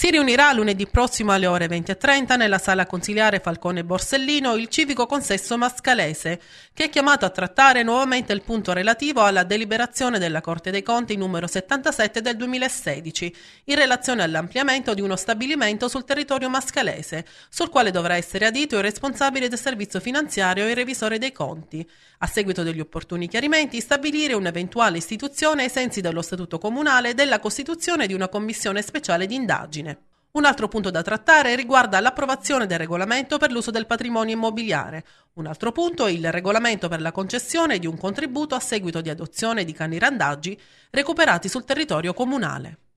Si riunirà lunedì prossimo alle ore 20.30 nella sala consiliare Falcone Borsellino il civico consesso mascalese, che è chiamato a trattare nuovamente il punto relativo alla deliberazione della Corte dei Conti numero 77 del 2016, in relazione all'ampliamento di uno stabilimento sul territorio mascalese, sul quale dovrà essere adito il responsabile del servizio finanziario e il revisore dei conti. A seguito degli opportuni chiarimenti, stabilire un'eventuale istituzione ai sensi dello Statuto Comunale della costituzione di una commissione speciale di indagine un altro punto da trattare riguarda l'approvazione del regolamento per l'uso del patrimonio immobiliare. Un altro punto è il regolamento per la concessione di un contributo a seguito di adozione di cani randaggi recuperati sul territorio comunale.